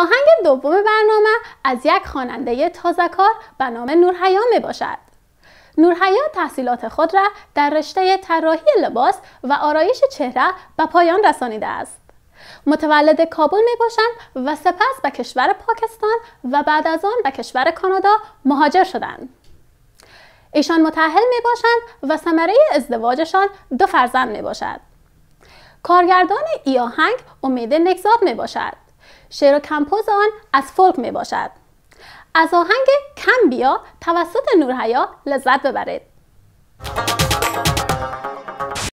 آهنگ دوم برنامه از یک خواننده تازهکار به نام نورحیا می باشد. نورحیا تحصیلات خود را در رشته طراحی لباس و آرایش چهره به پایان رسانیده است. متولد کابل می باشند و سپس به کشور پاکستان و بعد از آن به کشور کانادا مهاجر شدند. ایشان متحل می باشند و ثمره ازدواجشان دو فرزند می باشد. کارگردان ای آهنگ امید نگزاد می باشد. شعر و کمپوز آن از فولک می باشد. از آهنگ کم بیا توسط نورهیا لذت ببرید.